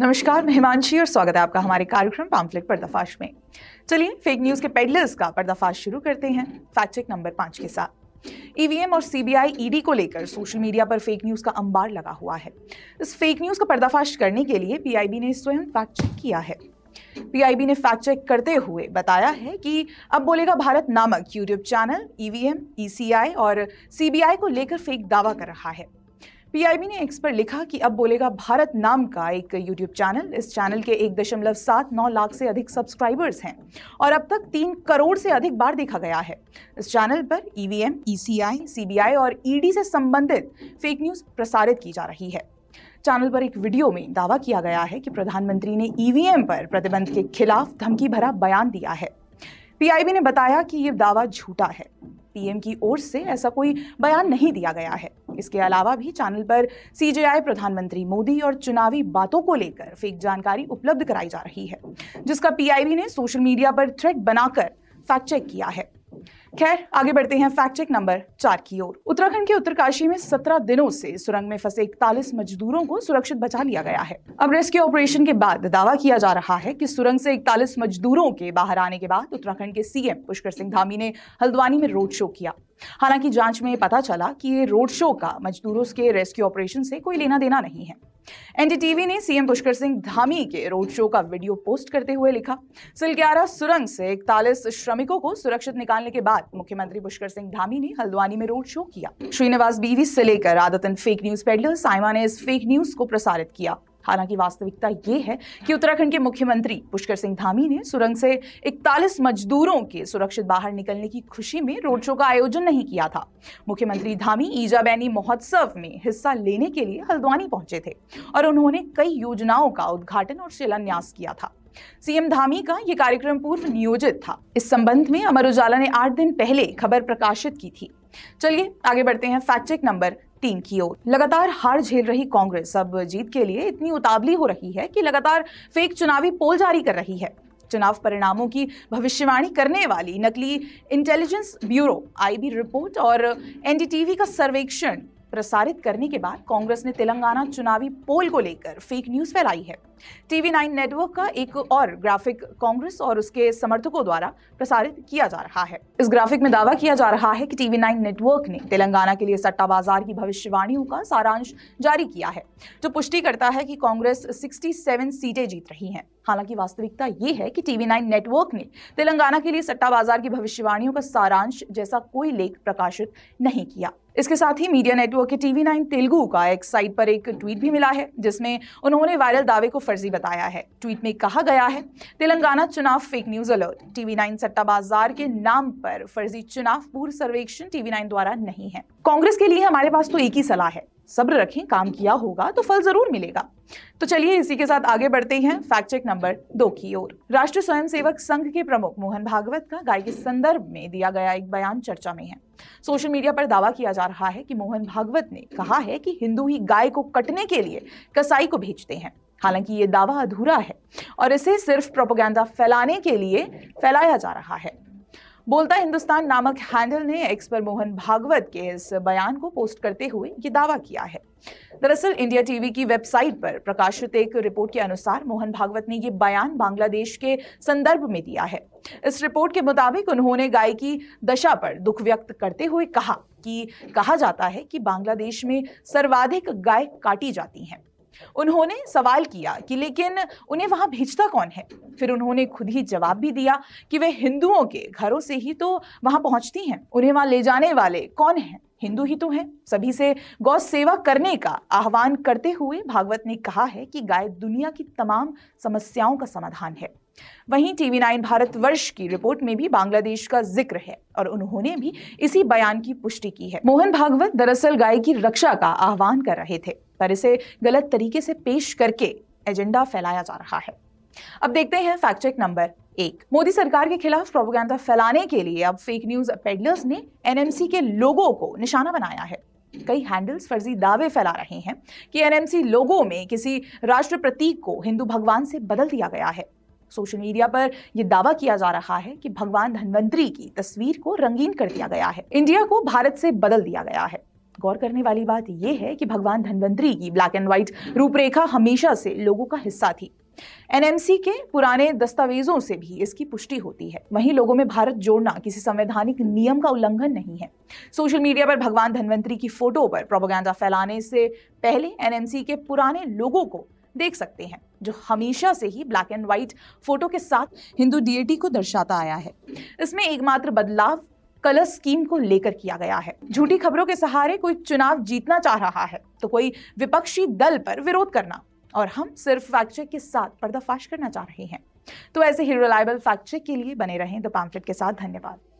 नमस्कार मैं हिमांशी और स्वागत है आपका हमारे कार्यक्रम पाम्फलेट पर्दाफाश में चलिए फेक न्यूज के पेडलर्स का पर्दाफाश शुरू करते हैं फैक्ट चेक नंबर पांच के साथ ईवीएम e और सीबीआई ईडी e को लेकर सोशल मीडिया पर फेक न्यूज का अंबार लगा हुआ है इस फेक न्यूज का पर्दाफाश करने के लिए पीआईबी ने स्वयं फैक्ट चेक किया है पीआईबी ने फैक्ट चेक करते हुए बताया है कि अब बोलेगा भारत नामक यूट्यूब चैनल ईवीएम ईसीआई और सीबीआई को लेकर फेक दावा कर रहा है पीआईबी ने एक्स पर लिखा कि अब बोलेगा भारत नाम का एक यूट्यूब चैनल इस चैनल के एक दशमलव सात नौ लाख से अधिक सब्सक्राइबर्स हैं और अब तक तीन करोड़ से अधिक बार देखा गया है इस चैनल पर ईवीएम, ईसीआई, सीबीआई और ईडी e से संबंधित फेक न्यूज प्रसारित की जा रही है चैनल पर एक वीडियो में दावा किया गया है कि प्रधानमंत्री ने ईवीएम e पर प्रतिबंध के खिलाफ धमकी भरा बयान दिया है पीआईबी ने बताया कि ये दावा झूठा है पीएम की ओर से ऐसा कोई बयान नहीं दिया गया है इसके अलावा भी चैनल पर सीजेआई प्रधानमंत्री मोदी और चुनावी बातों को लेकर फेक जानकारी उपलब्ध कराई जा रही है जिसका पीआईबी ने सोशल मीडिया पर थ्रेड बनाकर फैक्ट चेक किया है खैर आगे बढ़ते हैं फैक्ट चेक नंबर चार की ओर उत्तराखंड के उत्तरकाशी में सत्रह दिनों से सुरंग में फंसे इकतालीस मजदूरों को सुरक्षित बचा लिया गया है अब रेस्क्यू ऑपरेशन के बाद दावा किया जा रहा है कि सुरंग से इकतालीस मजदूरों के बाहर आने के बाद उत्तराखंड के सीएम पुष्कर सिंह धामी ने हल्द्वानी में रोड शो किया हालांकि जांच में पता चला कि ये रोड शो का मजदूरों के रेस्क्यू ऑपरेशन से कोई लेना देना नहीं है एनडीटीवी ने सीएम पुष्कर सिंह धामी के रोड शो का वीडियो पोस्ट करते हुए लिखा सिलग्यारा सुरंग से इकतालीस श्रमिकों को सुरक्षित निकालने के बाद मुख्यमंत्री पुष्कर सिंह धामी ने हल्द्वानी में रोड शो किया श्रीनिवास बीवी से लेकर आदतन फेक न्यूज पेडलर साइमा ने इस फेक न्यूज को प्रसारित किया हालांकि वास्तविकता ये है कि उत्तराखंड के मुख्यमंत्री पुष्कर सिंह धामी ने सुरंग से 41 मजदूरों के सुरक्षित बाहर निकलने की खुशी में रोड शो का आयोजन नहीं किया था मुख्यमंत्री धामी ईजाबैनी महोत्सव में हिस्सा लेने के लिए हल्द्वानी पहुंचे थे और उन्होंने कई योजनाओं का उद्घाटन और शिलान्यास किया था सीएम धामी का यह कार्यक्रम पूर्व नियोजित था इस संबंध में अमर उजाला ने आठ दिन पहले खबर प्रकाशित की थी चलिए आगे बढ़ते हैं फैक्ट चेक नंबर टीम की ओर लगातार हार झेल रही कांग्रेस अब जीत के लिए इतनी उतावली हो रही है कि लगातार फेक चुनावी पोल जारी कर रही है चुनाव परिणामों की भविष्यवाणी करने वाली नकली इंटेलिजेंस ब्यूरो आईबी रिपोर्ट और एनडीटीवी का सर्वेक्षण प्रसारित करने के बाद कांग्रेस ने तेलंगाना चुनावी पोल को लेकर फेक न्यूज फैलाई है टीवी नाइन नेटवर्क का एक और ग्राफिक कांग्रेस और उसके समर्थकों द्वारा प्रसारित किया जा रहा है इस ग्राफिक में दावा किया जा रहा है कि टीवी नाइन नेटवर्क ने तेलंगाना के लिए सट्टा बाजार की भविष्यवाणियों का सारांश जारी किया है जो पुष्टि करता है कि कांग्रेस 67 सीटें जीत रही हैं हालांकि वास्तविकता ये है कि टीवी नाइन नेटवर्क ने तेलंगाना के लिए सट्टा बाजार की भविष्यवाणियों का सारांश जैसा कोई लेख प्रकाशित नहीं किया इसके साथ ही मीडिया नेटवर्क के टीवी नाइन तेलुगु का एक साइट पर एक ट्वीट भी मिला है जिसमें उन्होंने वायरल दावे को फर्जी बताया है ट्वीट में कहा गया है तेलंगाना चुनाव fake news alert TV nine सट्टा बाजार के नाम पर फर्जी चुनाव पूर्व सर्वेक्षण टीवी नाइन द्वारा नहीं है कांग्रेस के लिए हमारे पास तो एक ही सलाह है सब्र रखें काम किया होगा तो फल जरूर मिलेगा तो चलिए इसी के साथ आगे बढ़ते हैं फैक्ट चेक नंबर दो की ओर राष्ट्रीय स्वयंसेवक संघ के प्रमुख मोहन भागवत का गाय के संदर्भ में दिया गया एक बयान चर्चा में है सोशल मीडिया पर दावा किया जा रहा है कि मोहन भागवत ने कहा है कि हिंदू ही गाय को कटने के लिए कसाई को भेजते हैं हालांकि ये दावा अधूरा है और इसे सिर्फ प्रोपोगंडा फैलाने के लिए फैलाया जा रहा है बोलता हिंदुस्तान नामक हैंडल ने एक्स पर मोहन भागवत के इस बयान को पोस्ट करते हुए ये दावा किया है दरअसल इंडिया टीवी की वेबसाइट पर प्रकाशित एक रिपोर्ट के अनुसार मोहन भागवत ने ये बयान बांग्लादेश के संदर्भ में दिया है इस रिपोर्ट के मुताबिक उन्होंने गाय की दशा पर दुख व्यक्त करते हुए कहा कि कहा जाता है कि बांग्लादेश में सर्वाधिक गाय काटी जाती हैं उन्होंने सवाल किया कि लेकिन उन्हें वहाँ भेजता कौन है फिर उन्होंने खुद ही जवाब भी दिया कि वे हिंदुओं के घरों से ही तो वहाँ पहुँचती हैं उन्हें वहाँ ले जाने वाले कौन हैं हिंदू ही तो हैं सभी से गौ सेवा करने का आह्वान करते हुए भागवत ने कहा है कि गाय दुनिया की तमाम समस्याओं का समाधान है वहीं टीवी नाइन भारत वर्ष की रिपोर्ट में भी बांग्लादेश का जिक्र है और उन्होंने भी इसी बयान की पुष्टि की है मोहन भागवत दरअसल गाय की रक्षा का आह्वान कर रहे थे पर इसे गलत तरीके से पेश करके एजेंडा फैलाया जा रहा है अब देखते हैं फैक्ट चेक नंबर एक मोदी सरकार के खिलाफ प्रोपोगंडा फैलाने के लिए अब फेक न्यूज पेडलर्स ने एनएमसी के लोगों को निशाना बनाया है कई हैंडल्स फर्जी दावे फैला रहे हैं कि एनएमसी लोगों में किसी राष्ट्र प्रतीक को हिंदू भगवान से बदल दिया गया है सोशल मीडिया पर यह दावा किया जा रहा है कि भगवान धनवंतरी की तस्वीर को रंगीन कर दिया गया है इंडिया को भारत से बदल दिया गया है गौर करने वाली बात यह है कि भगवान धनवंतरी की ब्लैक एंड व्हाइट रूपरेखा हमेशा से लोगों का हिस्सा थी एनएमसी के पुराने दस्तावेजों से भी इसकी पुष्टि होती है वहीं लोगों में भारत जोड़ना किसी संवैधानिक नियम का उल्लंघन नहीं है सोशल मीडिया पर भगवान धनवंतरी की फोटो पर प्रोपोगेंडा फैलाने से पहले एनएमसी के पुराने लोगों को देख सकते हैं जो हमेशा से ही ब्लैक एंड व्हाइट फोटो के साथ हिंदू डीएटी को दर्शाता आया है इसमें एकमात्र बदलाव कलर स्कीम को लेकर किया गया है झूठी खबरों के सहारे कोई चुनाव जीतना चाह रहा है तो कोई विपक्षी दल पर विरोध करना और हम सिर्फ फैक्ट चेक के साथ पर्दाफाश करना चाह रहे हैं तो ऐसे ही रिलायबल फैक्ट चेक के लिए बने रहें द पैम्फलेट के साथ धन्यवाद